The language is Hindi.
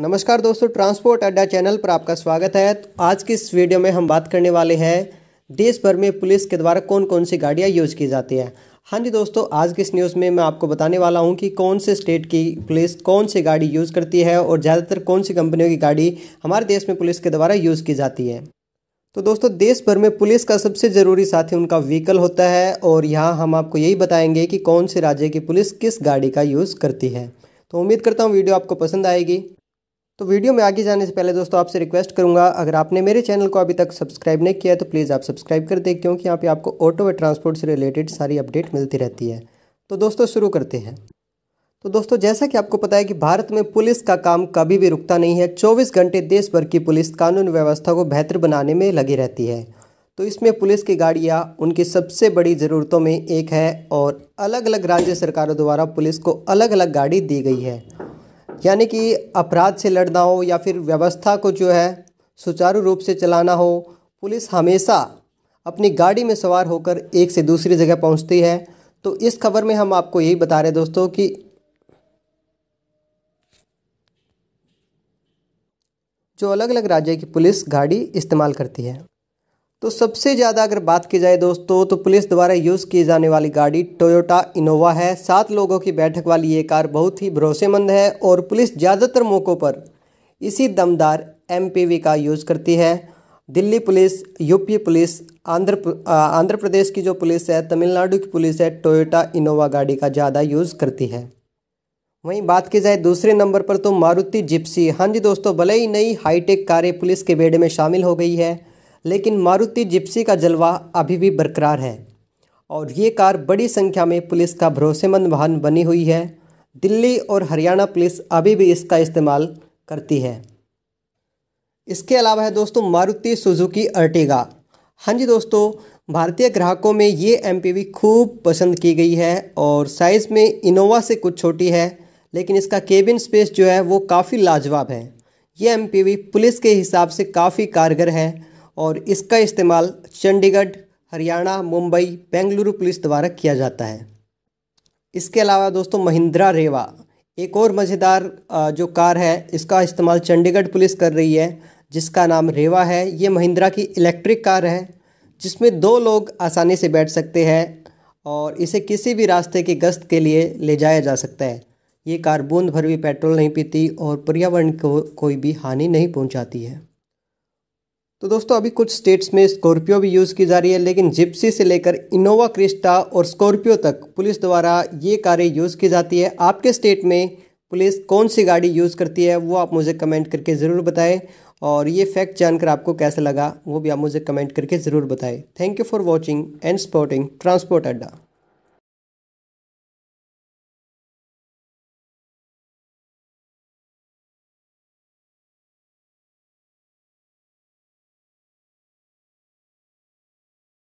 नमस्कार दोस्तों ट्रांसपोर्ट अड्डा चैनल पर आपका स्वागत है तो आज की इस वीडियो में हम बात करने वाले हैं देश भर में पुलिस के द्वारा कौन कौन सी गाड़ियाँ यूज की जाती हैं हाँ जी दोस्तों आज की इस न्यूज़ में मैं आपको बताने वाला हूँ कि कौन से स्टेट की पुलिस कौन सी गाड़ी यूज़ करती है और ज़्यादातर कौन सी कंपनियों की गाड़ी हमारे देश में पुलिस के द्वारा यूज़ की जाती है तो दोस्तों देश भर में पुलिस का सबसे ज़रूरी साथी उनका व्हीकल होता है और यहाँ हम आपको यही बताएंगे कि कौन से राज्य की पुलिस किस गाड़ी का यूज़ करती है तो उम्मीद करता हूँ वीडियो आपको पसंद आएगी तो वीडियो में आगे जाने से पहले दोस्तों आपसे रिक्वेस्ट करूंगा अगर आपने मेरे चैनल को अभी तक सब्सक्राइब नहीं किया है तो प्लीज़ आप सब्सक्राइब कर दें क्योंकि यहाँ पे आपको ऑटो व ट्रांसपोर्ट से रिलेटेड सारी अपडेट मिलती रहती है तो दोस्तों शुरू करते हैं तो दोस्तों जैसा कि आपको पता है कि भारत में पुलिस का काम कभी भी रुकता नहीं है चौबीस घंटे देश भर की पुलिस कानून व्यवस्था को बेहतर बनाने में लगी रहती है तो इसमें पुलिस की गाड़ियाँ उनकी सबसे बड़ी ज़रूरतों में एक है और अलग अलग राज्य सरकारों द्वारा पुलिस को अलग अलग गाड़ी दी गई है यानी कि अपराध से लड़ना हो या फिर व्यवस्था को जो है सुचारू रूप से चलाना हो पुलिस हमेशा अपनी गाड़ी में सवार होकर एक से दूसरी जगह पहुंचती है तो इस खबर में हम आपको यही बता रहे हैं दोस्तों कि जो अलग अलग राज्य की पुलिस गाड़ी इस्तेमाल करती है तो सबसे ज़्यादा अगर बात की जाए दोस्तों तो पुलिस द्वारा यूज़ की जाने वाली गाड़ी टोयोटा इनोवा है सात लोगों की बैठक वाली ये कार बहुत ही भरोसेमंद है और पुलिस ज़्यादातर मौक़ों पर इसी दमदार एम का यूज़ करती है Delhi police UP police Andhra Andhra Pradesh की जो पुलिस है तमिलनाडु की पुलिस है टोयोटा इनोवा गाड़ी का ज़्यादा यूज़ करती है वहीं बात की जाए दूसरे नंबर पर तो मारुति जिप्सी हाँ जी दोस्तों भले ही नई हाईटेक कारें पुलिस के बेड़े में शामिल हो गई है लेकिन मारुति जिप्सी का जलवा अभी भी बरकरार है और ये कार बड़ी संख्या में पुलिस का भरोसेमंद वाहन बनी हुई है दिल्ली और हरियाणा पुलिस अभी भी इसका इस्तेमाल करती है इसके अलावा है दोस्तों मारुति सुजुकी अर्टिगा हाँ जी दोस्तों भारतीय ग्राहकों में ये एम खूब पसंद की गई है और साइज़ में इनोवा से कुछ छोटी है लेकिन इसका केबिन स्पेस जो है वो काफ़ी लाजवाब है ये एम पुलिस के हिसाब से काफ़ी कारगर है और इसका इस्तेमाल चंडीगढ़ हरियाणा मुंबई बेंगलुरु पुलिस द्वारा किया जाता है इसके अलावा दोस्तों महिंद्रा रेवा एक और मज़ेदार जो कार है इसका इस्तेमाल चंडीगढ़ पुलिस कर रही है जिसका नाम रेवा है ये महिंद्रा की इलेक्ट्रिक कार है जिसमें दो लोग आसानी से बैठ सकते हैं और इसे किसी भी रास्ते के गश्त के लिए ले जाया जा सकता है ये कार बूंद भर भी पेट्रोल नहीं पीती और पर्यावरण को कोई भी हानि नहीं पहुंचाती है तो दोस्तों अभी कुछ स्टेट्स में स्कॉर्पियो भी यूज़ की जा रही है लेकिन जिप्सी से लेकर इनोवा क्रिस्टा और स्कॉर्पियो तक पुलिस द्वारा ये कारें यूज़ की जाती है आपके स्टेट में पुलिस कौन सी गाड़ी यूज़ करती है वो आप मुझे कमेंट करके ज़रूर बताएं और ये फैक्ट जानकर आपको कैसा लगा वो भी आप मुझे कमेंट करके ज़रूर बताएं thank you for watching and supporting transport अड्डा